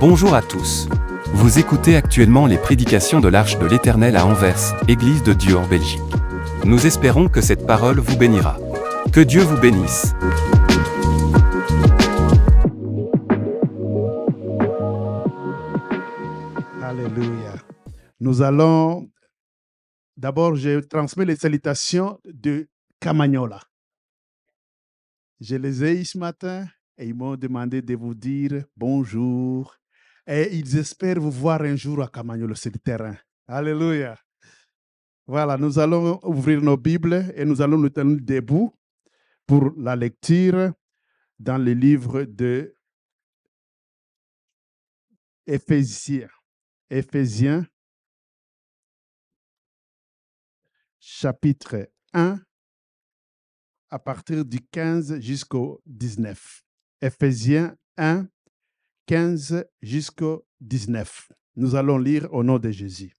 Bonjour à tous. Vous écoutez actuellement les prédications de l'Arche de l'Éternel à Anvers, Église de Dieu en Belgique. Nous espérons que cette parole vous bénira. Que Dieu vous bénisse. Alléluia. Nous allons D'abord, je transmets les salutations de Camagnola. Je les ai eu ce matin et ils m'ont demandé de vous dire bonjour. Et ils espèrent vous voir un jour à Camagnola sur le terrain. Alléluia. Voilà, nous allons ouvrir nos Bibles et nous allons nous tenir debout pour la lecture dans le livre de Éphésiens. Éphésiens chapitre 1, à partir du 15 jusqu'au 19. Éphésiens 1, 15 jusqu'au 19. Nous allons lire au nom de Jésus.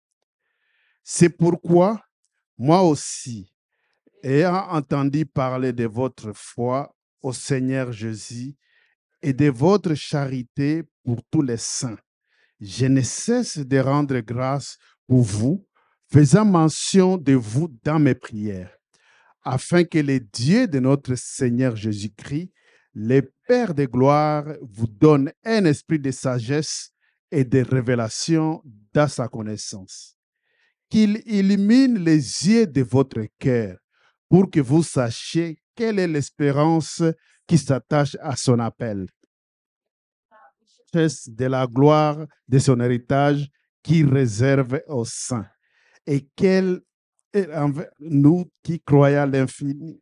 C'est pourquoi moi aussi, ayant entendu parler de votre foi au Seigneur Jésus et de votre charité pour tous les saints, je ne cesse de rendre grâce pour vous faisant mention de vous dans mes prières, afin que les dieux de notre Seigneur Jésus-Christ, les Pères de gloire, vous donne un esprit de sagesse et de révélation dans sa connaissance, qu'il illumine les yeux de votre cœur pour que vous sachiez quelle est l'espérance qui s'attache à son appel, de la gloire de son héritage qui réserve aux saints et quelle nous qui croyons à l'infini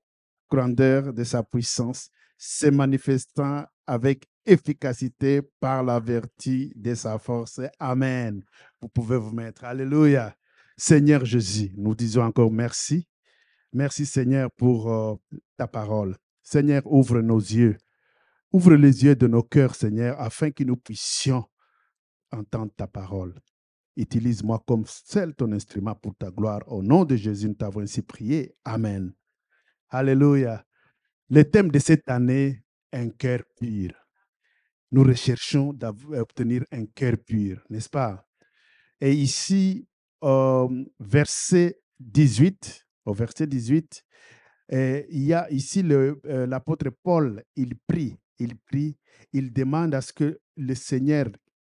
grandeur de sa puissance, se manifestant avec efficacité par la vertu de sa force. Amen. Vous pouvez vous mettre. Alléluia. Seigneur Jésus, nous disons encore merci. Merci Seigneur pour euh, ta parole. Seigneur, ouvre nos yeux. Ouvre les yeux de nos cœurs, Seigneur, afin que nous puissions entendre ta parole. Utilise-moi comme seul ton instrument pour ta gloire. Au nom de Jésus, nous t'avons ainsi prié. Amen. Alléluia. Le thème de cette année, un cœur pur. Nous recherchons d'obtenir euh, un cœur pur, n'est-ce pas? Et ici, euh, verset 18, au verset 18, et euh, il y a ici l'apôtre Paul, il prie, il prie, il demande à ce que le Seigneur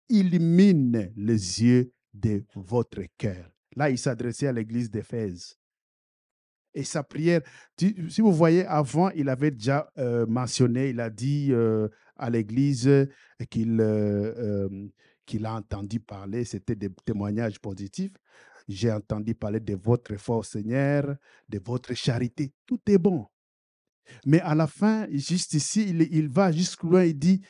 illumine les yeux de votre cœur. Là, il s'adressait à l'église d'Éphèse. Et sa prière, si vous voyez, avant, il avait déjà euh, mentionné, il a dit euh, à l'église qu'il euh, qu'il a entendu parler, c'était des témoignages positifs. J'ai entendu parler de votre force, Seigneur, de votre charité. Tout est bon. Mais à la fin, juste ici, il, va jusqu'au loin, il dit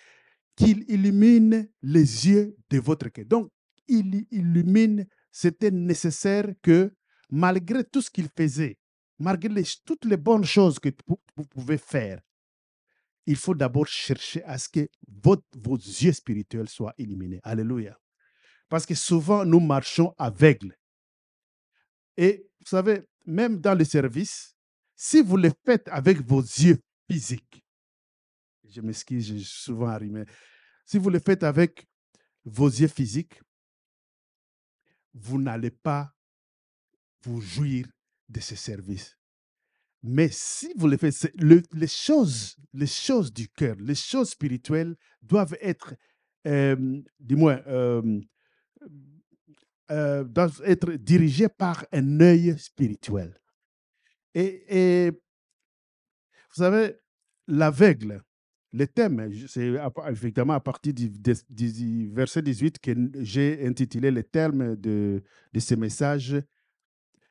qu'il illumine les yeux de votre cœur. Donc, il illumine, c'était nécessaire que, malgré tout ce qu'il faisait, malgré toutes les bonnes choses que vous pouvez faire, il faut d'abord chercher à ce que vos yeux spirituels soient illuminés. Alléluia. Parce que souvent, nous marchons aveugles. Et vous savez, même dans le service, si vous le faites avec vos yeux physiques, je m'excuse, j'ai souvent arrimé, si vous le faites avec vos yeux physiques, vous n'allez pas vous jouir de ce service. Mais si vous le faites, les, choses, les choses du cœur, les choses spirituelles doivent être, doivent être dirigées par un œil spirituel. et vous savez, l'aveugle, le thème, C'est effectivement à partir du, verset 18 que j'ai intitulé le thème de, de ce message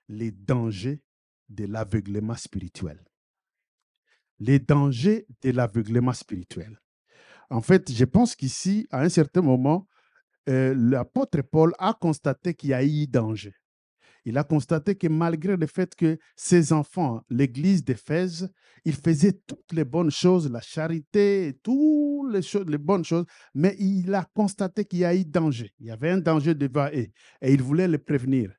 Les dangers de l'aveuglement spirituel. Les dangers de l'aveuglement spirituel. En fait, je pense qu'ici, à un certain moment, euh, l'apôtre Paul a constaté qu'il y a eu danger il a constaté que malgré le fait que ses enfants, l'église d'Éphèse, ils faisaient toutes les bonnes choses, la charité, toutes les, les bonnes choses, mais il a constaté qu'il y a eu danger. Il y avait un danger devant eux et il voulait les prévenir.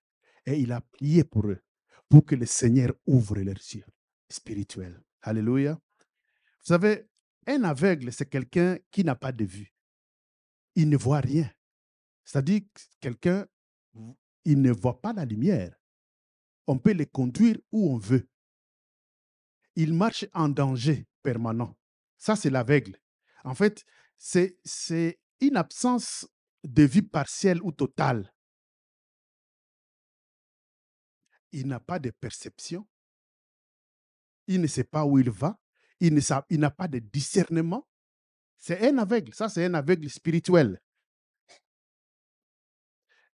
Et il a prié pour eux, pour que le Seigneur ouvre leurs yeux spirituels. Alléluia. Vous savez, un aveugle, c'est quelqu'un qui n'a pas de vue. Il ne voit rien. C'est-à-dire quelqu'un il ne voit pas la lumière. On peut les conduire où on veut. Il marche en danger permanent. Ça, c'est l'aveugle. En fait, c'est une absence de vie partielle ou totale. Il n'a pas de perception. Il ne sait pas où il va. Il n'a il pas de discernement. C'est un aveugle. Ça, c'est un aveugle spirituel.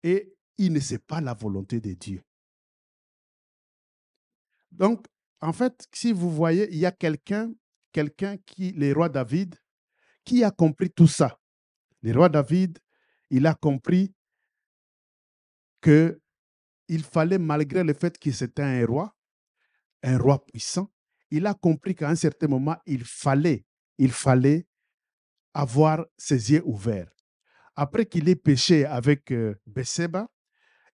Et il ne sait pas la volonté de Dieu. Donc, en fait, si vous voyez, il y a quelqu'un, quelqu'un qui, le roi David, qui a compris tout ça. Le roi David, il a compris que il fallait, malgré le fait qu'il était un roi, un roi puissant, il a compris qu'à un certain moment, il fallait, il fallait avoir ses yeux ouverts. Après qu'il ait péché avec euh, Besseba,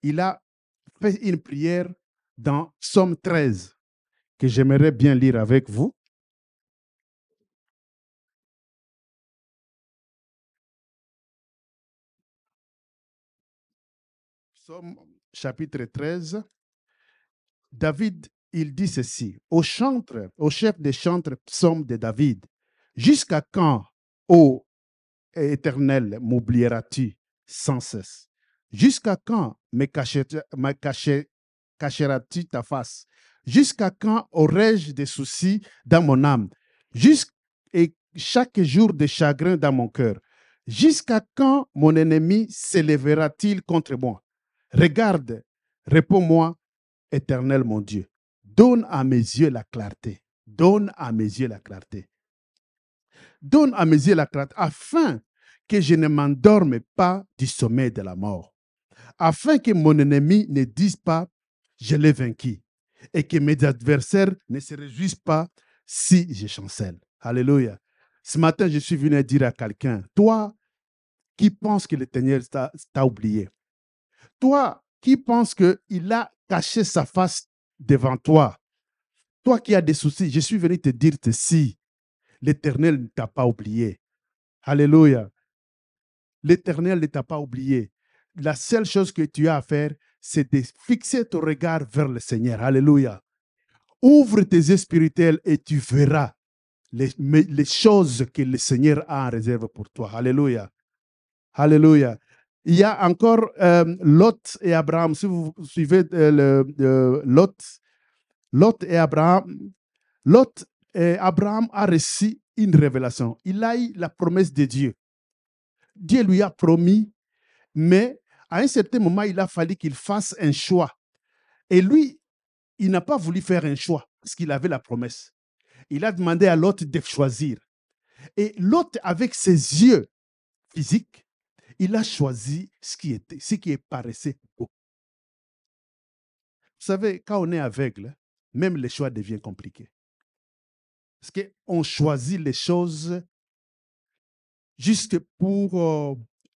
il a fait une prière dans Somme 13, que j'aimerais bien lire avec vous. Somme chapitre 13. David, il dit ceci, au chantre, au chef des chantres, psaume de David, jusqu'à quand, ô Éternel, m'oublieras-tu sans cesse Jusqu'à quand me, me cacheras-tu ta face Jusqu'à quand aurai-je des soucis dans mon âme Jusqu'à chaque jour des chagrins dans mon cœur Jusqu'à quand mon ennemi s'élèvera-t-il contre moi Regarde, réponds-moi, éternel mon Dieu. Donne à mes yeux la clarté. Donne à mes yeux la clarté. Donne à mes yeux la clarté afin que je ne m'endorme pas du sommeil de la mort afin que mon ennemi ne dise pas je l'ai vaincu et que mes adversaires ne se réjouissent pas si je chancelle. Alléluia. Ce matin, je suis venu dire à quelqu'un, toi qui penses que l'Éternel t'a oublié, toi qui penses qu'il a caché sa face devant toi, toi qui as des soucis, je suis venu te dire ceci, l'Éternel ne t'a pas oublié. Alléluia. L'Éternel ne t'a pas oublié la seule chose que tu as à faire, c'est de fixer ton regard vers le Seigneur. Alléluia. Ouvre tes yeux spirituels et tu verras les, choses que le Seigneur a en réserve pour toi. Alléluia. Alléluia. Il y a encore euh, Lot et Abraham. Si vous suivez euh, euh, Lot, Lot et Abraham, Lot et Abraham a reçu une révélation. Il a eu la promesse de Dieu. Dieu lui a promis, mais à un certain moment, il a fallu qu'il fasse un choix. Et lui, il n'a pas voulu faire un choix parce qu'il avait la promesse. Il a demandé à l'autre de choisir. Et l'autre, avec ses yeux physiques, il a choisi ce qui était, ce qui paraissait beau. Vous savez, quand on est aveugle, même le choix deviennent compliqués. Parce qu'on choisit les choses juste pour euh,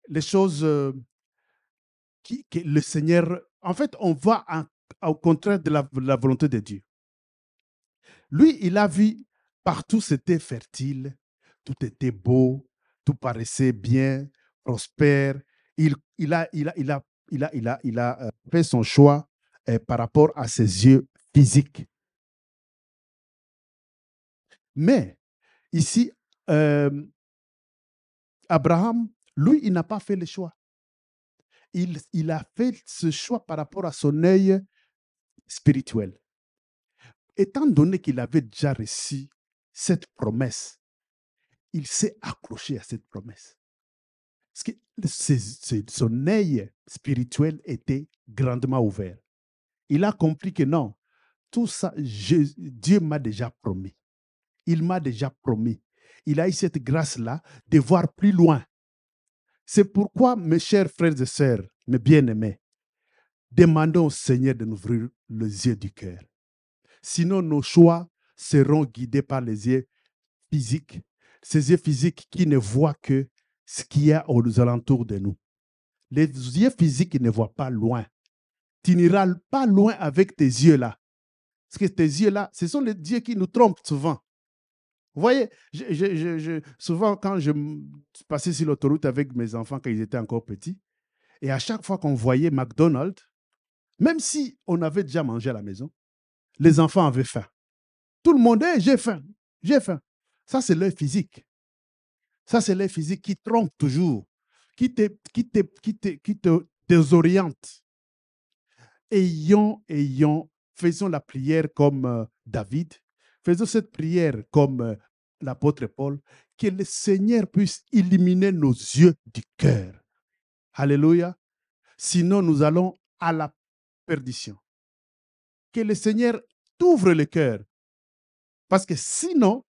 les choses euh, que le Seigneur. En fait, on voit au contraire de la, volonté de Dieu. Lui, il a vu partout c'était fertile, tout était beau, tout paraissait bien, prospère. Il, a, il, a, il, a, il, a, il, a, euh, fait son choix euh, par rapport à ses yeux physiques. Mais ici, euh, Abraham, lui, il n'a pas fait le choix il, a fait ce choix par rapport à son œil spirituel. Étant donné qu'il avait déjà reçu cette promesse, il s'est accroché à cette promesse. Ce son œil spirituel était grandement ouvert. Il a compris que non, tout ça, Dieu m'a déjà promis. Il m'a déjà promis. Il a eu cette grâce-là de voir plus loin. C'est pourquoi, mes chers frères et sœurs, mes bien-aimés, demandons au Seigneur de nous ouvrir les yeux du cœur. Sinon, nos choix seront guidés par les yeux physiques, ces yeux physiques qui ne voient que ce qu'il y a aux alentours de nous. Les yeux physiques ne voient pas loin. Tu n'iras pas loin avec tes yeux là. Parce que tes yeux là, ce sont les yeux qui nous trompent souvent. Vous voyez, souvent quand je passais sur l'autoroute avec mes enfants quand ils étaient encore petits, et à chaque fois qu'on voyait McDonald's, même si on avait déjà mangé à la maison, les enfants avaient faim. Tout le monde est, j'ai faim, j'ai faim. Ça, c'est l'œil physique. Ça, c'est l'œil physique qui trompe toujours, qui te, qui qui te, qui te désoriente. Ayons, ayons, faisons la prière comme euh, David Faisons cette prière comme euh, l'apôtre Paul, que le Seigneur puisse illuminer nos yeux du cœur. Alléluia. Sinon, nous allons à la perdition. Que le Seigneur t'ouvre le cœur. Parce que sinon,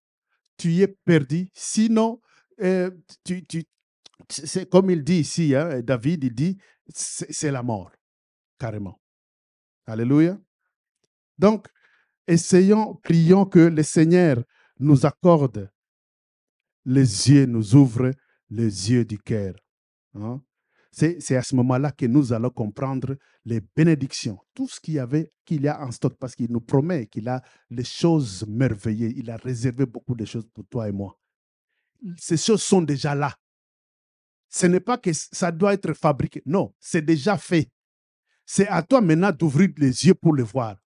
tu es perdu. Sinon, euh, c'est comme il dit ici, hein, David, il dit, c'est la mort, carrément. Alléluia. Donc, essayons, prions que le Seigneur nous accorde les yeux, nous ouvre les yeux du cœur. Hein. C'est à ce moment-là que nous allons comprendre les bénédictions, tout ce qu'il y avait, qu'il y a en stock, parce qu'il nous promet qu'il a les choses merveilleuses, il a réservé beaucoup de choses pour toi et moi. Ces choses sont déjà là. Ce n'est pas que ça doit être fabriqué, non, c'est déjà fait. C'est à toi maintenant d'ouvrir les yeux pour le voir.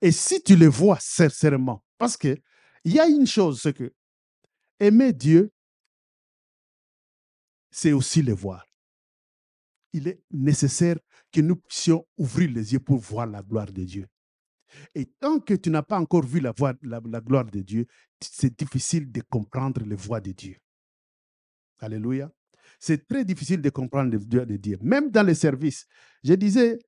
Et si tu le vois sincèrement, parce que il y a une chose, c'est que aimer Dieu, c'est aussi le voir. Il est nécessaire que nous puissions ouvrir les yeux pour voir la gloire de Dieu. Et tant que tu n'as pas encore vu la, gloire de Dieu, c'est difficile de comprendre les voies de Dieu. Alléluia. C'est très difficile de comprendre les voies de Dieu. Même dans les services, je disais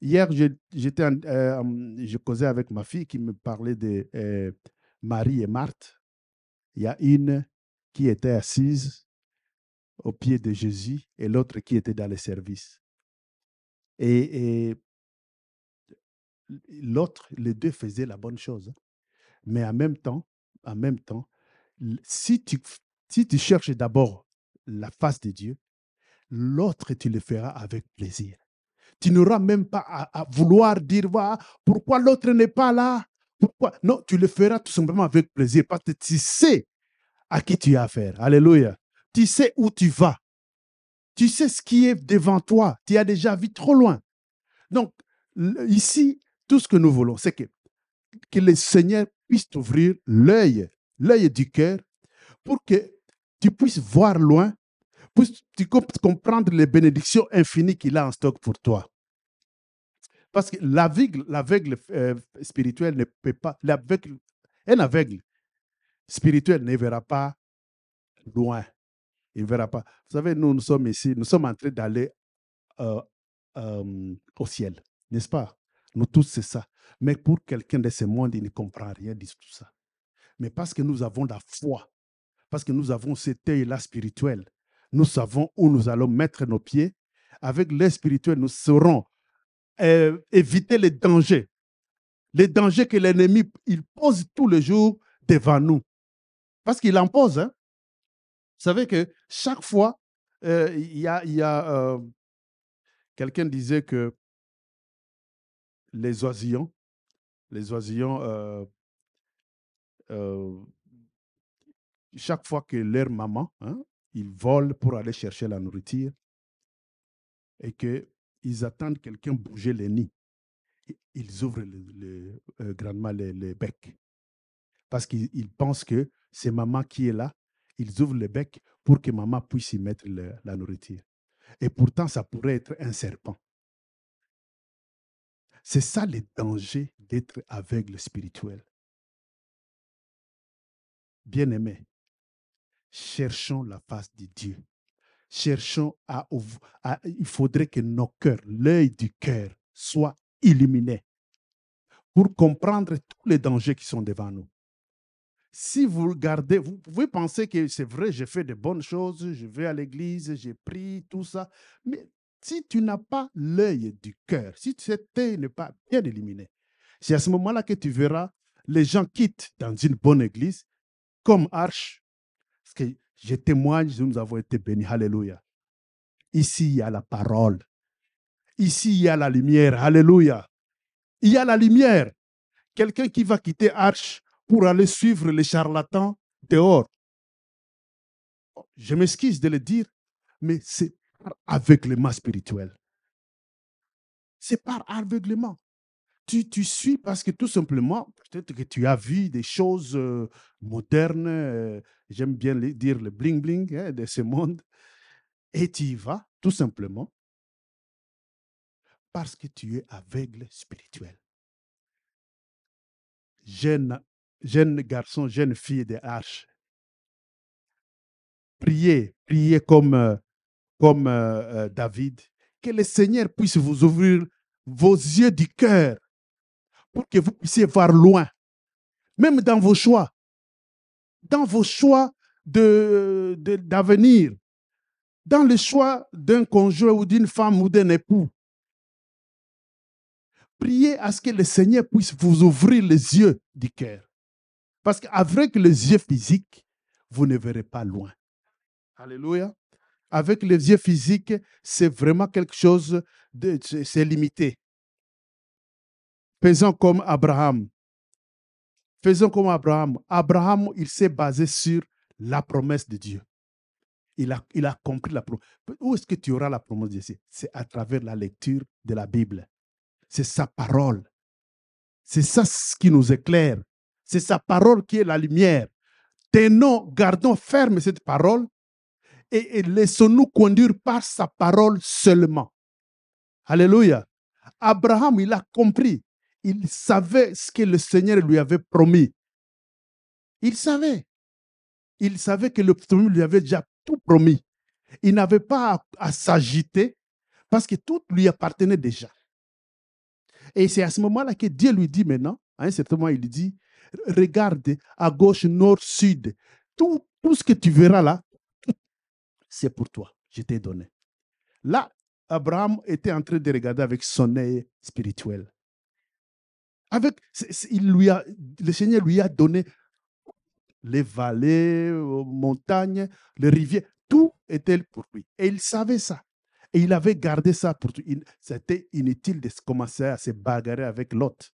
Hier, j'étais, euh, je causais avec ma fille qui me parlait de euh, Marie et Marthe. Il y a une qui était assise au pied de Jésus et l'autre qui était dans le service. Et, l'autre, les deux faisaient la bonne chose. Hein. Mais en même temps, en même temps, si tu, si tu cherches d'abord la face de Dieu, l'autre, tu le feras avec plaisir tu n'auras même pas à, vouloir dire voilà pourquoi l'autre n'est pas là Pourquoi Non, tu le feras tout simplement avec plaisir parce que tu sais à qui tu as affaire. Alléluia. Tu sais où tu vas. Tu sais ce qui est devant toi. Tu as déjà vu trop loin. Donc, ici, tout ce que nous voulons, c'est que, que le Seigneur puisse t'ouvrir l'œil, l'œil du cœur, pour que tu puisses voir loin tu comprendre les bénédictions infinies qu'il a en stock pour toi. Parce que l'aveugle, l'aveugle euh, spirituel ne peut pas, l'aveugle, un aveugle spirituel ne verra pas loin. Il verra pas. Vous savez, nous, nous sommes ici, nous sommes en train d'aller euh, euh, au ciel, n'est-ce pas? Nous tous, c'est ça. Mais pour quelqu'un de ce monde, il ne comprend rien de tout ça. Mais parce que nous avons la foi, parce que nous avons cet œil-là spirituel, nous savons où nous allons mettre nos pieds. Avec l'air spirituel, nous saurons euh, éviter les dangers, les dangers que l'ennemi il pose tous les jours devant nous. Parce qu'il en pose. Hein. Vous savez que chaque fois, euh, il y a, y a euh, quelqu'un disait que les oisillons, les oisillons, chaque fois que leur maman, hein, ils volent pour aller chercher la nourriture et qu'ils attendent quelqu'un bouger les nids. Ils ouvrent le, le, euh, grandement les, parce qu'ils pensent que c'est maman qui est là. Ils ouvrent le bec pour que maman puisse y mettre la nourriture. Et pourtant, ça pourrait être un serpent. C'est ça le danger d'être aveugle spirituel. Bien-aimé, Cherchons la face de Dieu. Cherchons à, Il faudrait que nos cœurs, l'œil du cœur, soit illuminé pour comprendre tous les dangers qui sont devant nous. Si vous regardez, vous pouvez penser que c'est vrai, j'ai fait de bonnes choses, je vais à l'église, j'ai pris tout ça, mais si tu n'as pas l'œil du cœur, si cet œil n'est pas bien illuminé, c'est à ce moment-là que tu verras les gens quittent dans une bonne église comme Arche parce que je témoigne, nous avons été bénis. Alléluia. Ici, il y a la parole. Ici, il y a la lumière. Alléluia. Il y a la lumière. Quelqu'un qui va quitter Arche pour aller suivre les charlatans dehors. Je m'excuse de le dire, mais c'est par aveuglement spirituel. C'est par aveuglement. Tu, tu suis parce que tout simplement, peut-être que tu as vu des choses euh, modernes, euh, j'aime bien dire le bling-bling hein, de ce monde, et tu y vas tout simplement parce que tu es aveugle spirituel. Jeune, jeune garçon, jeune fille de arches, priez, priez comme, euh, comme euh, euh, David, que le Seigneur puisse vous ouvrir vos yeux du cœur pour que vous puissiez voir loin, même dans vos choix dans vos choix d'avenir, de, d'avenir, dans le choix d'un conjoint ou d'une femme ou d'un époux. Priez à ce que le Seigneur puisse vous ouvrir les yeux du cœur. Parce qu'avec les yeux physiques, vous ne verrez pas loin. Alléluia. Avec les yeux physiques, c'est vraiment quelque chose de c'est limité. Faisons comme Abraham. Faisons comme Abraham. Abraham, il s'est basé sur la promesse de Dieu. Il a, compris la promesse. Où est-ce que tu auras la promesse de Dieu C'est à travers la lecture de la Bible. C'est sa parole. C'est ça ce qui nous éclaire. C'est sa parole qui est la lumière. Tenons, gardons ferme cette parole et, et laissons-nous conduire par sa parole seulement. Alléluia. Abraham, il a compris il savait ce que le Seigneur lui avait promis. Il savait. Il savait que le Seigneur lui avait déjà tout promis. Il n'avait pas à, s'agiter parce que tout lui appartenait déjà. Et c'est à ce moment-là que Dieu lui dit maintenant, à moment, il lui dit, regarde à gauche, nord, sud, tout, tout ce que tu verras là, c'est pour toi, je t'ai donné. Là, Abraham était en train de regarder avec son œil spirituel. Avec, il lui a, le Seigneur lui a donné les vallées, les montagnes, les rivières, tout était pour lui. Et il savait ça. Et il avait gardé ça pour lui. C'était inutile de commencer à se bagarrer avec l'autre.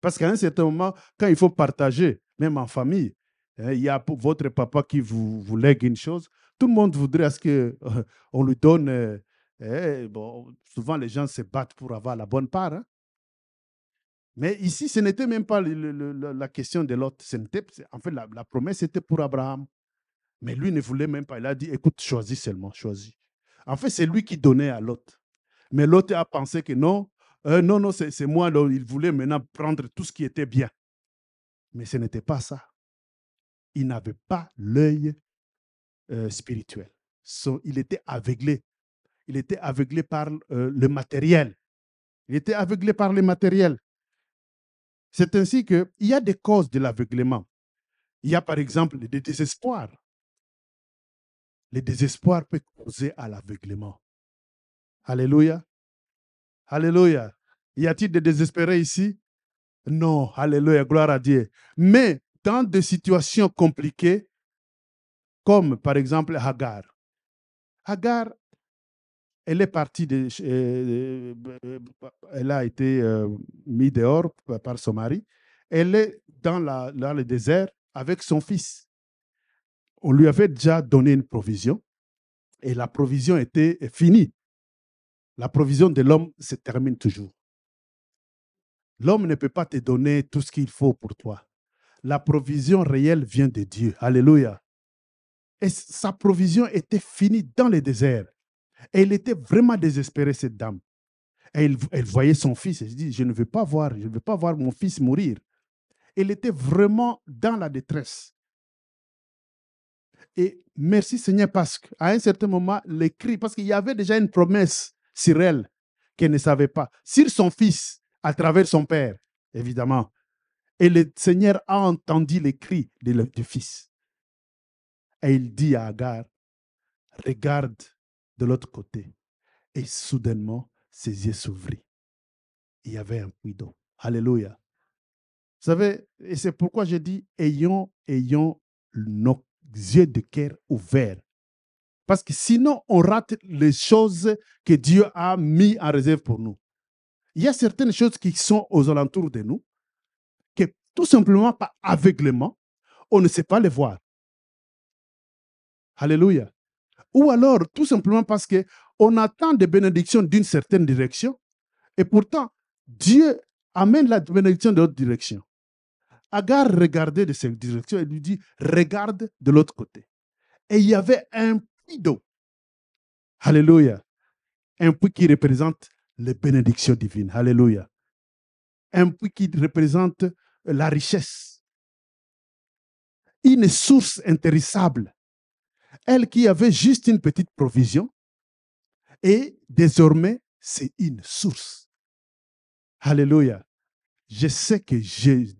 Parce qu'à un certain moment, quand il faut partager, même en famille, hein, il y a votre papa qui vous, lègue une chose, tout le monde voudrait à ce qu'on euh, on lui donne. Euh, eh, bon, souvent, les gens se battent pour avoir la bonne part. Hein. Mais ici, ce n'était même pas la question de l'autre. En fait, la, promesse était pour Abraham. Mais lui ne voulait même pas. Il a dit, écoute, choisis seulement, choisis. En fait, c'est lui qui donnait à l'autre. Mais l'autre a pensé que non, euh, non, non, c'est moi. il voulait maintenant prendre tout ce qui était bien. Mais ce n'était pas ça. Il n'avait pas l'œil euh, spirituel. il était aveuglé. Il était aveuglé par euh, le matériel. Il était aveuglé par le matériel. C'est ainsi qu'il y a des causes de l'aveuglement. Il y a par exemple le désespoir. Le désespoir peut causer à l'aveuglement. Alléluia. Alléluia. Y a-t-il des désespérés ici Non. Alléluia. Gloire à Dieu. Mais dans des situations compliquées, comme par exemple Hagar, Hagar elle est partie, euh, euh, elle a été euh, mise dehors par son mari. Elle est dans le désert avec son fils. On lui avait déjà donné une provision et la provision était finie. La provision de l'homme se termine toujours. L'homme ne peut pas te donner tout ce qu'il faut pour toi. La provision réelle vient de Dieu. Alléluia. Et sa provision était finie dans le désert elle était vraiment désespérée, cette dame. Et elle, voyait son fils et se dit, je ne veux pas voir, je ne veux pas voir mon fils mourir. Elle était vraiment dans la détresse. Et merci Seigneur parce qu'à un certain moment, les cris, parce qu'il y avait déjà une promesse sur elle qu'elle ne savait pas, sur son fils, à travers son père, évidemment. Et le Seigneur a entendu les cris de du fils. Et il dit à Agar, regarde de l'autre côté. Et soudainement, ses yeux s'ouvrirent. Il y avait un puits d'eau. Alléluia. Vous savez, et c'est pourquoi je dis, ayons, ayons nos yeux de cœur ouverts. Parce que sinon, on rate les choses que Dieu a mis en réserve pour nous. Il y a certaines choses qui sont aux alentours de nous, que tout simplement par aveuglement, on ne sait pas les voir. Alléluia. Ou alors, tout simplement parce qu'on attend des bénédictions d'une certaine direction, et pourtant, Dieu amène la bénédiction de l'autre direction. Agar regardait de cette direction et lui dit, regarde de l'autre côté. Et il y avait un puits d'eau. Alléluia. Un puits qui représente les bénédictions divines. Alléluia. Un puits qui représente la richesse. Une source intéressable. Elle qui avait juste une petite provision, et désormais, c'est une source. Alléluia. Je sais que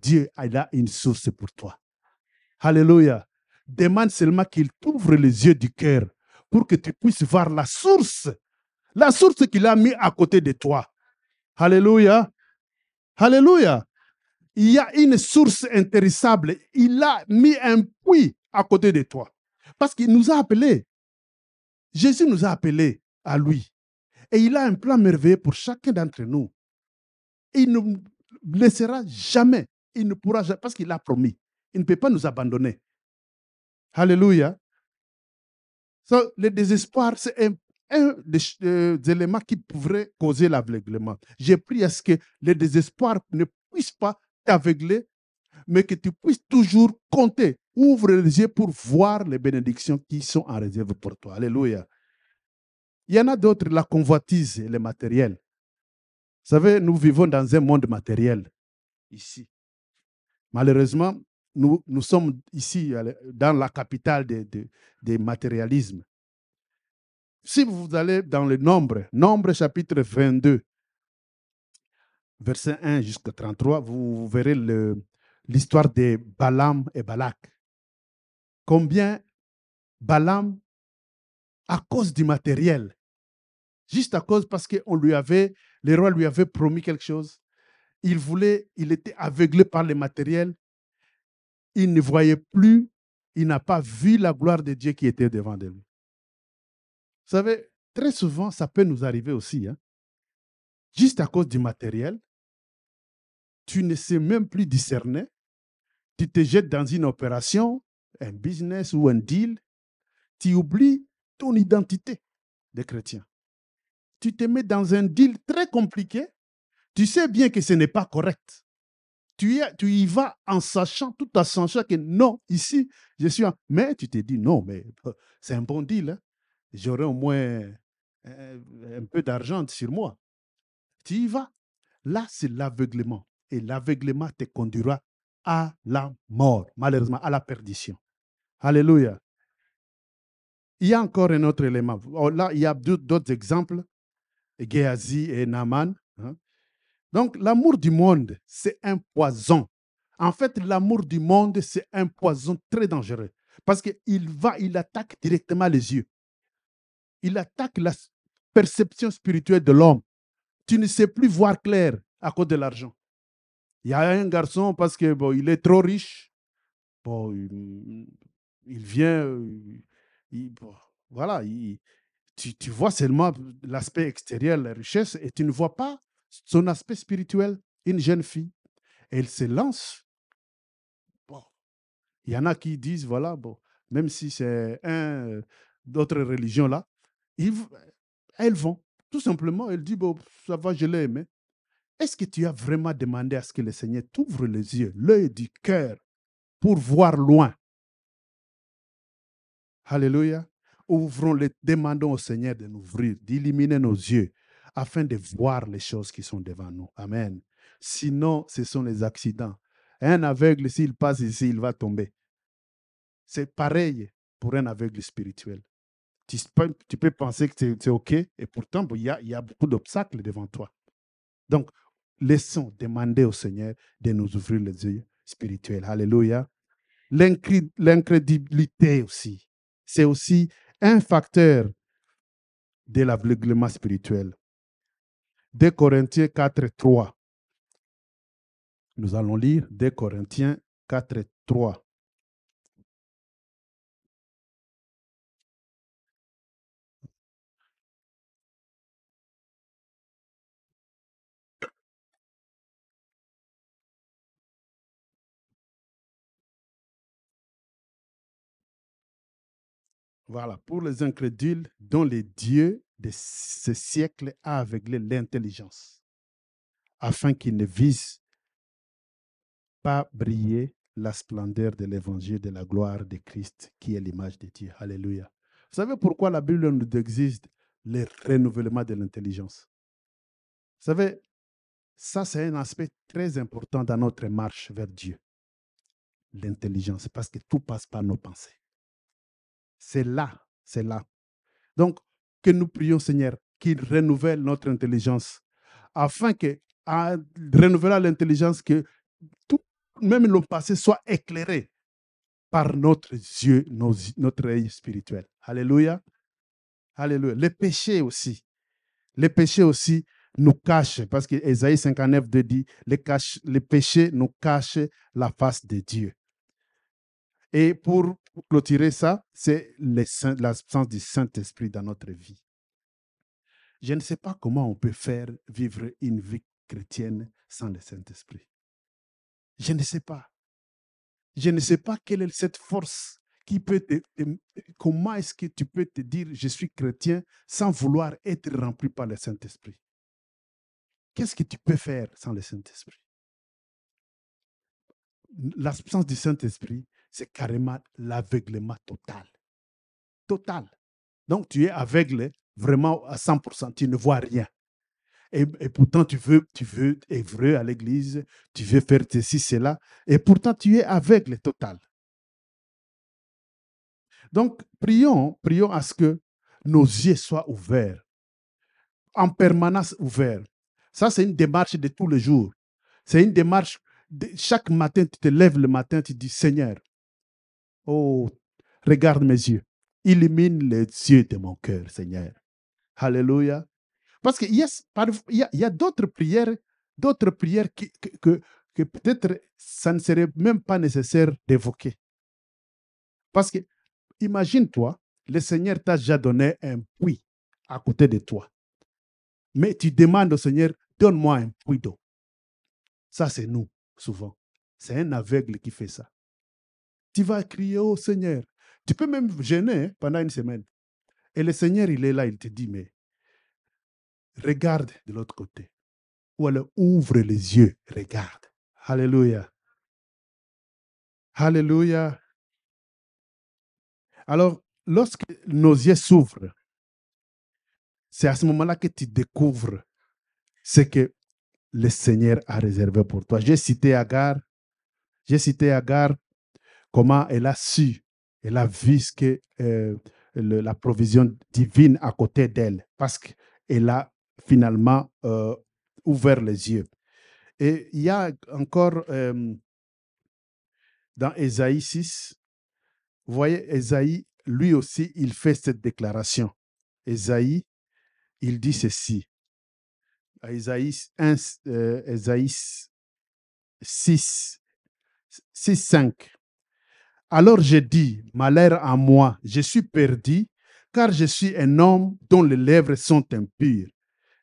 Dieu a une source pour toi. Alléluia. Demande seulement qu'il t'ouvre les yeux du cœur pour que tu puisses voir la source, la source qu'il a mis à côté de toi. Alléluia. Alléluia. Il y a une source intéressable. Il a mis un puits à côté de toi. Parce qu'il nous a appelés. Jésus nous a appelés à lui. Et il a un plan merveilleux pour chacun d'entre nous. il ne nous laissera jamais. Il ne pourra jamais, parce qu'il a promis. Il ne peut pas nous abandonner. Alléluia. le désespoir, c'est un, des, euh, éléments qui pourrait causer l'aveuglement. J'ai prié à ce que le désespoir ne puisse pas t'aveugler mais que tu puisses toujours compter. Ouvre les yeux pour voir les bénédictions qui sont en réserve pour toi. Alléluia. Il y en a d'autres, la convoitise le matériel. Vous savez, nous vivons dans un monde matériel ici. Malheureusement, nous, nous sommes ici dans la capitale des de, matérialismes. Si vous allez dans le nombre, nombre chapitre 22, verset 1 jusqu'à 33, vous verrez le, l'histoire de Balaam et Balak. Combien Balaam, à cause du matériel, juste à cause parce que on lui avait, le roi lui avait promis quelque chose, il voulait, il était aveuglé par le matériel, il ne voyait plus, il n'a pas vu la gloire de Dieu qui était devant de lui. Vous savez, très souvent, ça peut nous arriver aussi. Hein. Juste à cause du matériel, tu ne sais même plus discerner tu te jettes dans une opération, un business ou un deal, tu oublies ton identité de chrétien. Tu te mets dans un deal très compliqué. Tu sais bien que ce n'est pas correct. Tu, y vas en sachant, tout en sachant que non, ici, je suis en... Mais tu te dis, non, mais euh, c'est un bon deal. Hein. J'aurai au moins euh, un peu d'argent sur moi. Tu y vas. Là, c'est l'aveuglement. Et l'aveuglement te conduira à la mort, malheureusement, à la perdition. Alléluia. Il y a encore un autre élément. Oh, là, il y a d'autres exemples, Géasi et Naman hein. Donc, l'amour du monde, c'est un poison. En fait, l'amour du monde, c'est un poison très dangereux parce qu'il va, il attaque directement les yeux. Il attaque la perception spirituelle de l'homme. Tu ne sais plus voir clair à cause de l'argent. Il y a un garçon, parce que bon, il est trop riche, bon, il, mm, vient, euh, il, voilà, il, tu, tu, vois seulement l'aspect extérieur, la richesse, et tu ne vois pas son aspect spirituel. Une jeune fille, elle se lance. Bon, il y en a qui disent, voilà, bon, même si c'est un euh, d'autres religions là, ils, elles vont. Tout simplement, elle dit, bon, ça va, je l'ai aimé. Est-ce que tu as vraiment demandé à ce que le Seigneur t'ouvre les yeux, l'œil du cœur, pour voir loin Alléluia. Ouvrons les, demandons au Seigneur de nous ouvrir, d'illuminer nos yeux, afin de voir les choses qui sont devant nous. Amen. Sinon, ce sont les accidents. Un aveugle, s'il passe ici, il va tomber. C'est pareil pour un aveugle spirituel. Tu peux, penser que c'est OK, et pourtant, il y il y a beaucoup d'obstacles devant toi. Donc, laissons demander au Seigneur de nous ouvrir les yeux spirituels. Alléluia. L'incrédibilité aussi, c'est aussi un facteur de l'aveuglement spirituel. 2 Corinthiens 4, 3. Nous allons lire 2 Corinthiens 4, 3. Voilà, pour les incrédules dont les dieux de ce siècle a aveuglé l'intelligence, afin qu'ils ne visent pas briller la splendeur de l'évangile de la gloire de Christ, qui est l'image de Dieu. Alléluia. Vous savez pourquoi la Bible nous exige le renouvellement de l'intelligence Vous savez, ça c'est un aspect très important dans notre marche vers Dieu. L'intelligence, parce que tout passe par nos pensées. C'est là, c'est là. Donc, que nous prions, Seigneur, qu'il renouvelle notre intelligence, afin que, renouvelle l'intelligence, que tout, même le passé soit éclairé par notre yeux, notre œil spirituel. Alléluia. Alléluia. Les péchés aussi. Les péchés aussi nous cachent, parce que Ésaïe 59 dit, les, cache, les péchés nous cachent la face de Dieu. Et pour clôturer ça, c'est l'absence du Saint-Esprit dans notre vie. Je ne sais pas comment on peut faire vivre une vie chrétienne sans le Saint-Esprit. Je ne sais pas. Je ne sais pas quelle est cette force qui peut comment est-ce que tu peux te dire je suis chrétien sans vouloir être rempli par le Saint-Esprit. Qu'est-ce que tu peux faire sans le Saint-Esprit L'absence du Saint-Esprit c'est carrément l'aveuglement total. Total. Donc tu es aveugle vraiment à 100%, tu ne vois rien. Et, pourtant tu veux, tu veux à l'église, tu veux faire ceci, cela, et pourtant tu es aveugle total. Donc prions, prions à ce que nos yeux soient ouverts, en permanence ouverts. Ça, c'est une démarche de tous les jours. C'est une démarche, chaque matin, tu te lèves le matin, tu dis, Seigneur, Oh, regarde mes yeux. Illumine les yeux de mon cœur, Seigneur. Alléluia. Parce que yes, y a, y a d'autres prières, d'autres prières que, que, peut-être ça ne serait même pas nécessaire d'évoquer. Parce que, imagine-toi, le Seigneur t'a déjà donné un puits à côté de toi. Mais tu demandes au Seigneur, donne-moi un puits d'eau. Ça, c'est nous, souvent. C'est un aveugle qui fait ça. Tu vas crier au Seigneur. Tu peux même gêner pendant une semaine. Et le Seigneur, il est là, il te dit, mais regarde de l'autre côté. Ou alors ouvre les yeux, regarde. Alléluia. Alléluia. Alors, lorsque nos yeux s'ouvrent, c'est à ce moment-là que tu découvres ce que le Seigneur a réservé pour toi. J'ai cité Agar. J'ai cité Agar comment elle a su, elle a vu que euh, la provision divine à côté d'elle, parce qu'elle a finalement euh, ouvert les yeux. Et il y a encore euh, dans Ésaïe 6, vous voyez, Ésaïe, lui aussi, il fait cette déclaration. Ésaïe, il dit ceci. Ésaïe 6, 6, 5. Alors je dis, malheur à moi, je suis perdu, car je suis un homme dont les lèvres sont impures.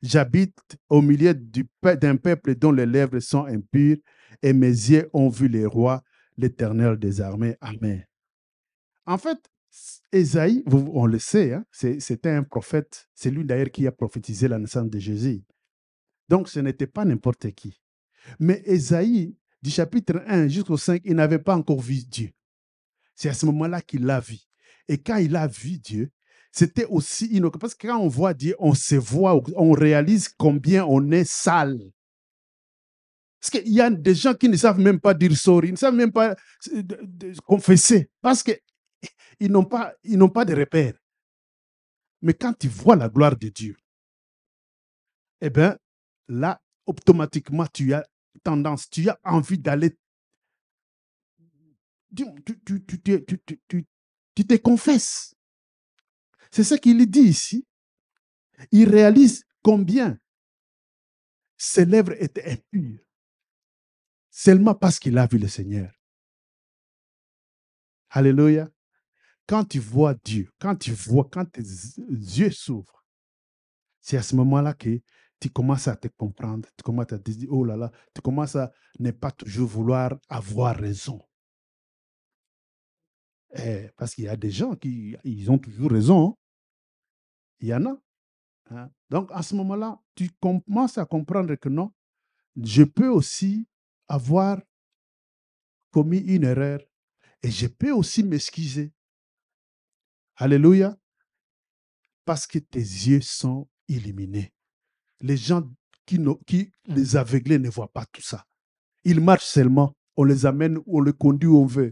J'habite au milieu d'un peuple dont les lèvres sont impures, et mes yeux ont vu les rois, l'éternel des armées. Amen. En fait, Esaïe, on le sait, hein, c'était un prophète, c'est lui d'ailleurs qui a prophétisé la naissance de Jésus. Donc ce n'était pas n'importe qui. Mais Esaïe, du chapitre 1 jusqu'au 5, il n'avait pas encore vu Dieu. C'est à ce moment-là qu'il l'a vu. Et quand il a vu Dieu, c'était aussi inoccupé. Parce que quand on voit Dieu, on se voit, on réalise combien on est sale. Parce qu'il y a des gens qui ne savent même pas dire sorry, ils ne savent même pas euh, confesser, parce qu'ils n'ont pas, ils n'ont pas de repères. Mais quand tu vois la gloire de Dieu, eh bien, là, automatiquement, tu as tendance, tu as envie d'aller tu, te confesses. C'est ce qu'il dit ici. Il réalise combien ses lèvres étaient impures, seulement parce qu'il a vu le Seigneur. Alléluia. Quand tu vois Dieu, quand tu vois, quand tes yeux s'ouvrent, c'est à ce moment-là que tu commences à te comprendre, tu commences à te dire, oh là là, tu commences à ne pas toujours vouloir avoir raison. Eh, parce qu'il y a des gens qui ils ont toujours raison. Hein. Il y en a. Hein. Donc, à ce moment-là, tu commences à comprendre que non, je peux aussi avoir commis une erreur et je peux aussi m'excuser. Alléluia. Parce que tes yeux sont illuminés. Les gens qui, qui mmh. les aveuglés ne voient pas tout ça. Ils marchent seulement. On les amène, on les conduit où on veut.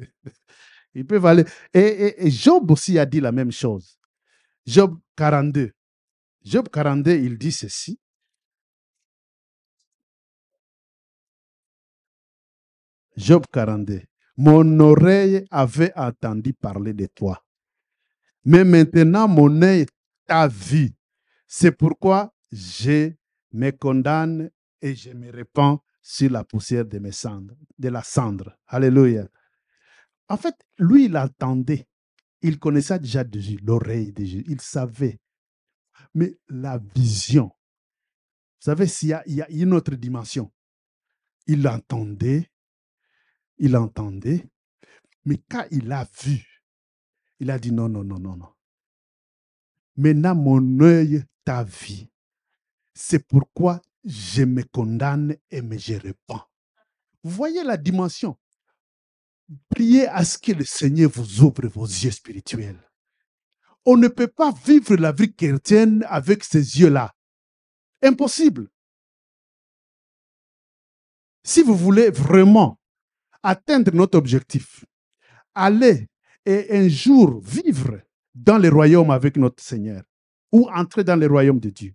Ils aller. Et, Job aussi a dit la même chose. Job 42. Job 42, il dit ceci. Job 42. Mon oreille avait entendu parler de toi. Mais maintenant, mon œil t'a vu. C'est pourquoi je me condamne et je me répands sur la poussière de mes cendres, de la cendre. Alléluia. En fait, lui, il entendait. Il connaissait déjà l'oreille de Il savait. Mais la vision, vous savez, y, il y a une autre dimension, il entendait, il entendait, mais quand il a vu, il a dit non, non, non, non, non. Maintenant, mon œil t'a vie, C'est pourquoi je me condamne et me je répands. Vous voyez la dimension priez à ce que le Seigneur vous ouvre vos yeux spirituels. On ne peut pas vivre la vie chrétienne avec ces yeux-là. Impossible. Si vous voulez vraiment atteindre notre objectif, aller et un jour vivre dans le royaume avec notre Seigneur ou entrer dans le royaume de Dieu,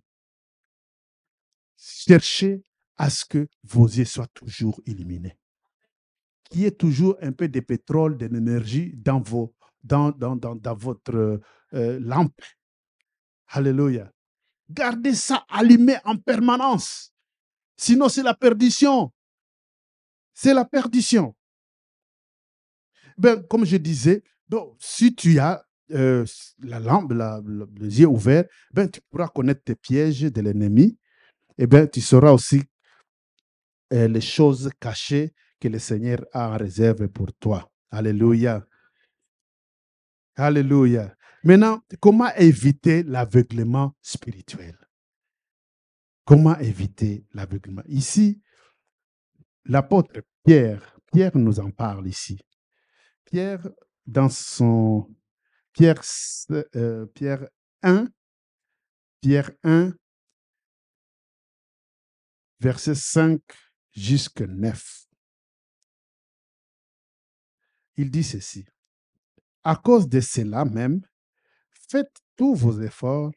cherchez à ce que vos yeux soient toujours illuminés qu'il y ait toujours un peu de pétrole, de l'énergie dans, votre euh, lampe. Alléluia. Gardez ça allumé en permanence. Sinon, c'est la perdition. C'est la perdition. Ben, comme je disais, si tu as euh, la lampe, les yeux ouverts, ben, tu pourras connaître tes pièges de l'ennemi. Et eh ben tu sauras aussi euh, les choses cachées que le Seigneur a en réserve pour toi. Alléluia. Alléluia. Maintenant, comment éviter l'aveuglement spirituel Comment éviter l'aveuglement Ici, l'apôtre Pierre, Pierre nous en parle ici. Pierre, dans son Pierre, euh, Pierre 1, Pierre 1, verset 5 jusqu'à 9 il dit ceci. À cause de cela même, faites tous vos efforts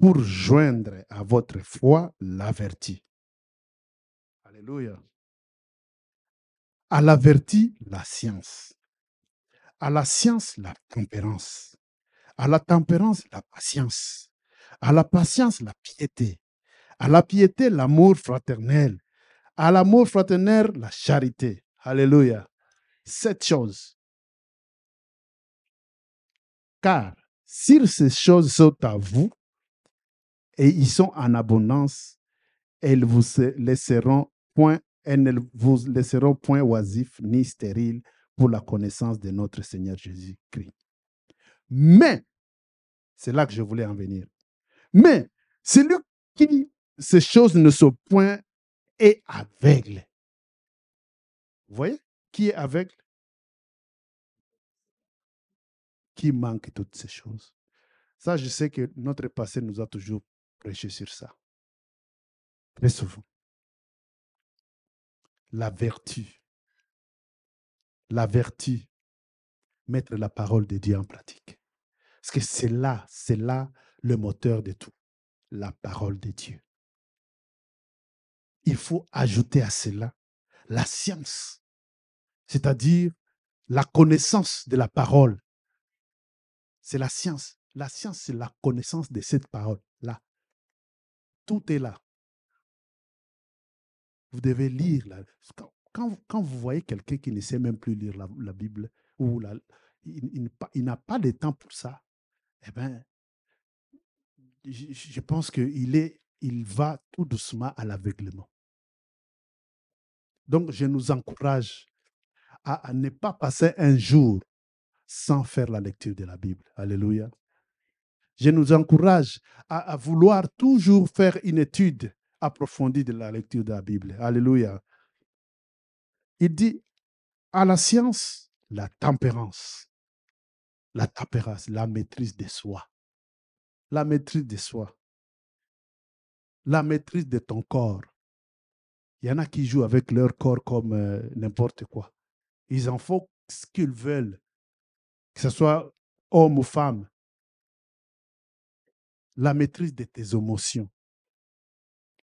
pour joindre à votre foi la vertu. Alléluia. À la vertu, la science. À la science, la tempérance. À la tempérance, la patience. À la patience, la piété. À la piété, l'amour fraternel. À l'amour fraternel, la charité. Alléluia cette chose. Car si ces choses sont à vous et ils sont en abondance, elles vous laisseront point, elles ne vous laisseront point oisifs ni stériles pour la connaissance de notre Seigneur Jésus-Christ. Mais, c'est là que je voulais en venir. Mais celui qui ces choses ne sont point est aveugle. Vous voyez qui est avec qui manque toutes ces choses. Ça, je sais que notre passé nous a toujours prêché sur ça. Très souvent. La vertu. La vertu. Mettre la parole de Dieu en pratique. Parce que c'est là, c'est là le moteur de tout. La parole de Dieu. Il faut ajouter à cela la science c'est-à-dire la connaissance de la parole. C'est la science. La science, c'est la connaissance de cette parole-là. Tout est là. Vous devez lire. Quand, vous voyez quelqu'un qui ne sait même plus lire la, Bible, ou il, n'a pas de temps pour ça, eh bien, je, pense qu'il est, il va tout doucement à l'aveuglement. Donc, je nous encourage à, ne pas passer un jour sans faire la lecture de la Bible. Alléluia. Je nous encourage à, vouloir toujours faire une étude approfondie de la lecture de la Bible. Alléluia. Il dit à la science, la tempérance. La tempérance, la maîtrise de soi. La maîtrise de soi. La maîtrise de ton corps. Il y en a qui jouent avec leur corps comme euh, n'importe quoi. Ils en font ce qu'ils veulent, que ce soit homme ou femme. La maîtrise de tes émotions.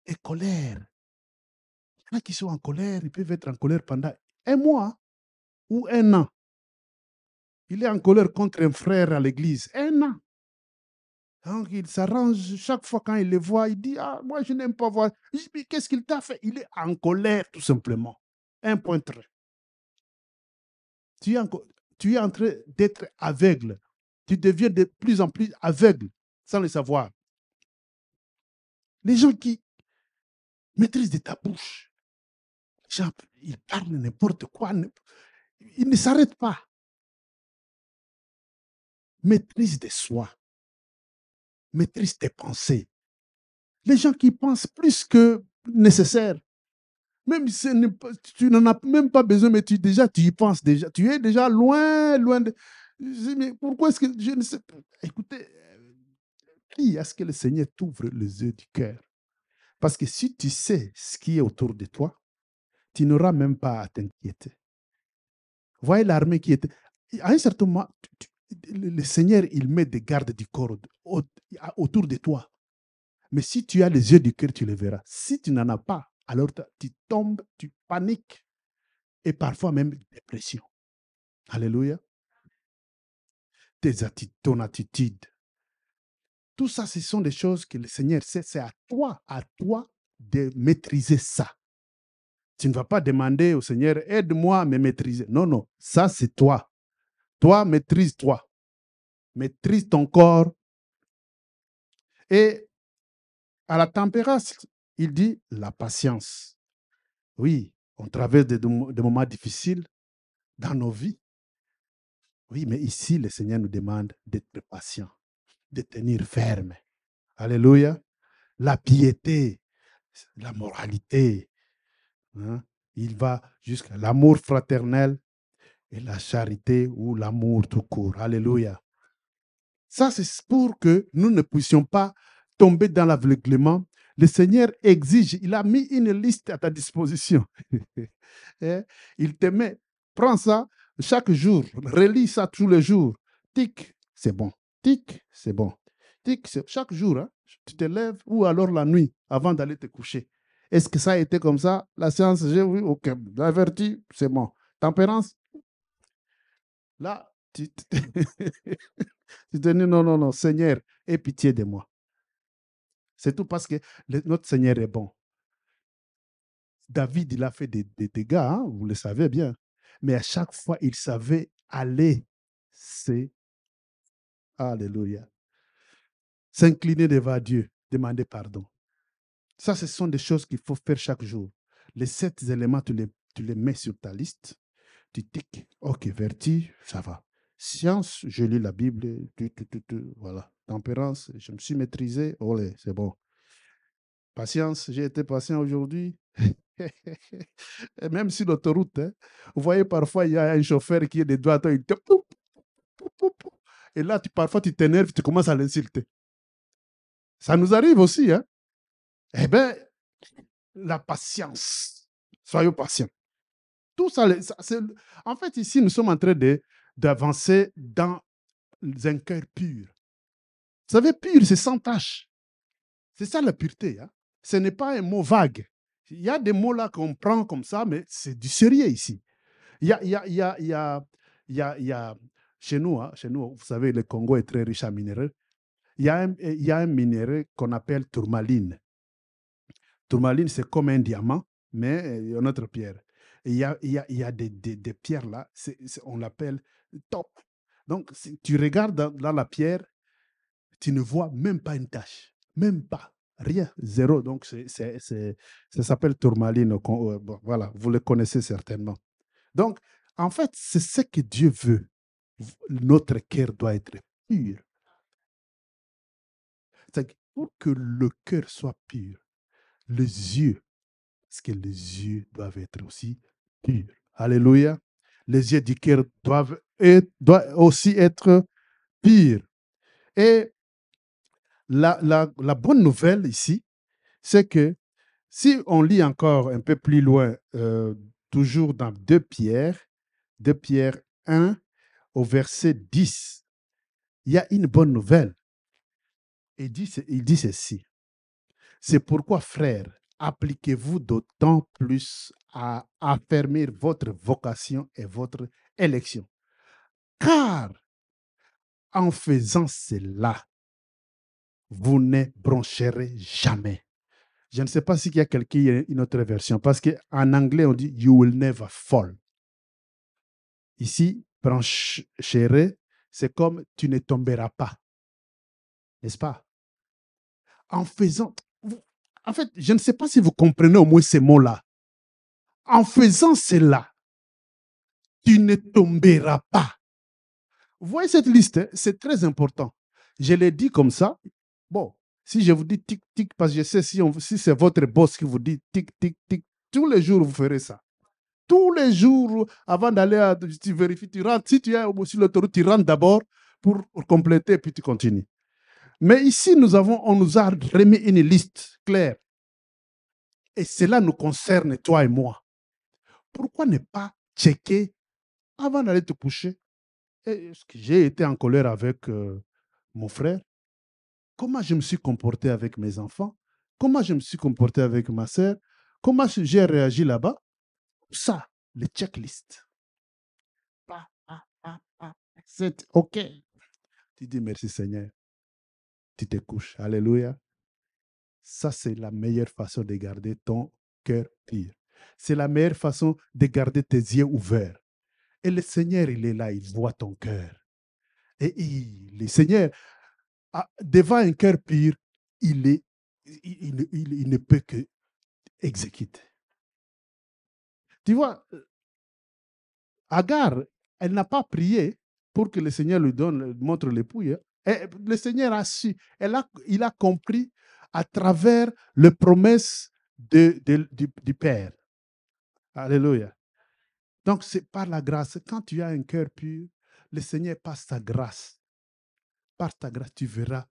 Et colère. Il y en a qui sont en colère, ils peuvent être en colère pendant un mois ou un an. Il est en colère contre un frère à l'église. Un an. Donc, il s'arrange. Chaque fois quand il le voit, il dit Ah, moi, je n'aime pas voir. Mais qu'est-ce qu'il t'a fait Il est en colère, tout simplement. Un point très tu es, en, train d'être aveugle. Tu deviens de plus en plus aveugle sans le savoir. Les gens qui maîtrisent de ta bouche, ils parlent n'importe quoi, ils ne s'arrêtent pas. Maîtrise de soi, maîtrise tes pensées. Les gens qui pensent plus que nécessaire, même si tu n'en as même pas besoin, mais tu, déjà, tu y penses déjà. Tu es déjà loin, loin de. Mais pourquoi est-ce que je ne sais pas Écoutez, prie à ce que le Seigneur t'ouvre les yeux du cœur. Parce que si tu sais ce qui est autour de toi, tu n'auras même pas à t'inquiéter. Voyez l'armée qui était. À un certain moment, le Seigneur, il met des gardes du corps autour de toi. Mais si tu as les yeux du cœur, tu les verras. Si tu n'en as pas, alors tu tombes, tu paniques et parfois même dépression. Alléluia. Tes attitudes, ton attitude. Tout ça, ce sont des choses que le Seigneur sait. C'est à toi, à toi de maîtriser ça. Tu ne vas pas demander au Seigneur, aide-moi à me maîtriser. Non, non, ça c'est toi. Toi, maîtrise-toi. Maîtrise ton corps. Et à la tempérance, il dit la patience. Oui, on traverse des, moments difficiles dans nos vies. Oui, mais ici, le Seigneur nous demande d'être patient, de tenir ferme. Alléluia. La piété, la moralité. Hein, il va jusqu'à l'amour fraternel et la charité ou l'amour tout court. Alléluia. Ça, c'est pour que nous ne puissions pas tomber dans l'aveuglement le Seigneur exige, il a mis une liste à ta disposition. Hein? il te met, prends ça chaque jour, relis ça tous les jours. Tic, c'est bon. Tic, c'est bon. Tic, c'est chaque jour. Hein. tu te lèves ou alors la nuit avant d'aller te coucher. Est-ce que ça a été comme ça La séance, j'ai vu, ok. La c'est bon. Tempérance, là, tu te dis non, non, non, Seigneur, aie pitié de moi. C'est tout parce que notre Seigneur est bon. David, il a fait des, dégâts, hein, vous le savez bien. Mais à chaque fois, il savait aller. C'est Alléluia. S'incliner devant Dieu, demander pardon. Ça, ce sont des choses qu'il faut faire chaque jour. Les sept éléments, tu les, tu les mets sur ta liste. Tu tiques, ok, vertu, ça va. Science, je lis la Bible, tu, tu, tu, voilà. Tempérance, je me suis maîtrisé, olé, c'est bon. Patience, j'ai été patient aujourd'hui. même sur l'autoroute, hein, vous voyez parfois, il y a un chauffeur qui est des doigts, il Et là, tu, parfois, tu t'énerves, tu commences à l'insulter. Ça nous arrive aussi. Hein? Eh bien, la patience. Soyons patients. Tout ça, ça en fait, ici, nous sommes en train de d'avancer dans un cœur pur. Vous savez, pur, c'est sans tache. C'est ça la pureté. Hein. Ce n'est pas un mot vague. Il y a des mots là qu'on prend comme ça, mais c'est du sérieux ici. Il y a, y a, chez nous, hein, chez nous, vous savez, le Congo est très riche en minéraux. Il y a un, il y a un minéral qu'on appelle tourmaline. Tourmaline, c'est comme un diamant, mais euh, une autre pierre. il y a, il y a, il y a des, des, pierres là, on l'appelle top. Donc, si tu regardes dans, la pierre, tu ne vois même pas une tache, même pas, rien, zéro. Donc, c'est, c'est, c'est, ça s'appelle tourmaline. Euh, voilà, vous le connaissez certainement. Donc, en fait, c'est ce que Dieu veut. Notre cœur doit être pur. pour que le cœur soit pur, les yeux, parce que les yeux doivent être aussi purs. Alléluia les yeux du cœur doivent, aussi être pires. Et la, bonne nouvelle ici, c'est que si on lit encore un peu plus loin, euh, toujours dans 2 Pierre, 2 Pierre 1 au verset 10, il y a une bonne nouvelle. Il dit, il dit ceci. C'est pourquoi, frère, appliquez-vous d'autant plus à affermir votre vocation et votre élection. Car en faisant cela, vous ne broncherez jamais. Je ne sais pas s'il y a quelqu'un a une autre version, parce qu'en anglais, on dit You will never fall. Ici, brancherez, c'est comme tu ne tomberas pas. N'est-ce pas? En faisant, en fait, je ne sais pas si vous comprenez au moins ces mots-là. En faisant cela, tu ne tomberas pas. Vous voyez cette liste, hein? c'est très important. Je l'ai dit comme ça. Bon, si je vous dis tic tic, parce que je sais si, si c'est votre boss qui vous dit tic tic tic, tous les jours vous ferez ça. Tous les jours, avant d'aller, tu vérifies, tu rentres. Si tu es sur l'autoroute, tu rentres d'abord pour compléter, puis tu continues. Mais ici, nous avons, on nous a remis une liste claire. Et cela nous concerne, toi et moi. Pourquoi ne pas checker avant d'aller te coucher J'ai été en colère avec euh, mon frère. Comment je me suis comporté avec mes enfants Comment je me suis comporté avec ma sœur Comment j'ai réagi là-bas Ça, les checklists. C'est OK. Tu dis merci Seigneur tu te couches. Alléluia. Ça, c'est la meilleure façon de garder ton cœur pur. C'est la meilleure façon de garder tes yeux ouverts. Et le Seigneur, il est là, il voit ton cœur. Et il, le Seigneur, ah, devant un cœur pur, il, est, il, ne peut que exécuter. Tu vois, Agar, elle n'a pas prié pour que le Seigneur lui donne, montre pouilles. Eh, le Seigneur a su, il a compris à travers les promesses du, Père. Alléluia. Donc c'est par la grâce. Quand tu as un cœur pur, le Seigneur passe sa grâce. Par ta grâce, tu verras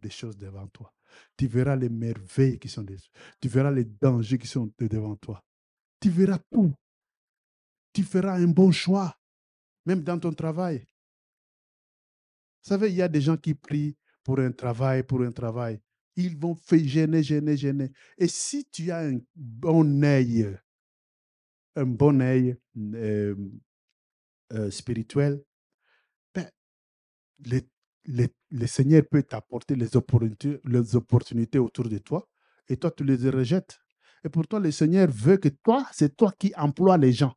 des choses devant toi. Tu verras les merveilles qui sont devant Tu verras les dangers qui sont devant toi. Tu verras tout. Tu feras un bon choix, même dans ton travail. Vous savez, il y a des gens qui prient pour un travail, pour un travail. Ils vont gêner, gêner, gêner. Et si tu as un bon œil, un bon œil euh, euh, spirituel, ben, les le, Seigneur peut t'apporter les opportunités, les opportunités autour de toi et toi, tu les rejettes. Et pour toi, le Seigneur veut que toi, c'est toi qui emploies les gens.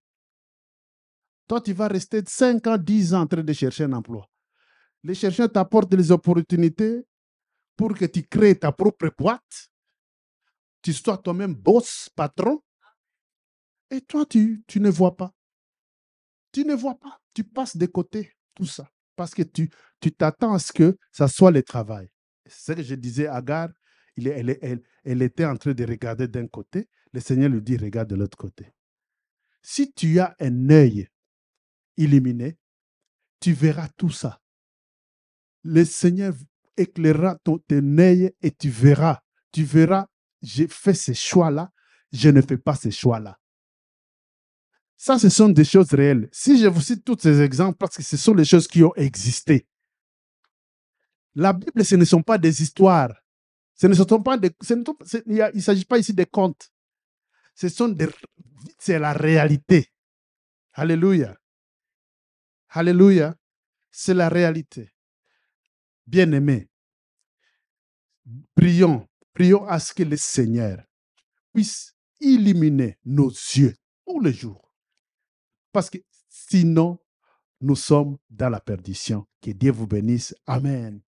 Toi, tu vas rester 5 ans, 10 ans en train de chercher un emploi. Les chercheurs t'apportent les opportunités pour que tu crées ta propre boîte. Tu sois toi-même boss, patron. Et toi, tu, tu ne vois pas. Tu ne vois pas. Tu passes de côté tout ça. Parce que tu tu t'attends à ce que ça soit le travail. C'est ce que je disais à Agar. Il, elle, elle, elle était en train de regarder d'un côté. Le Seigneur lui dit, regarde de l'autre côté. Si tu as un œil illuminé, tu verras tout ça le Seigneur éclairera ton, tes et tu verras. Tu verras, j'ai fait ces choix-là, je ne fais pas ces choix-là. Ça, ce sont des choses réelles. Si je vous cite tous ces exemples, parce que ce sont les choses qui ont existé. La Bible, ce ne sont pas des histoires. Ce ne sont pas des, il ne s'agit pas ici des contes. Ce sont des, c'est la réalité. Alléluia. Alléluia. C'est la réalité. Bien-aimés, prions, prions à ce que le Seigneur puisse illuminer nos yeux tous les jours. Parce que sinon, nous sommes dans la perdition. Que Dieu vous bénisse. Amen.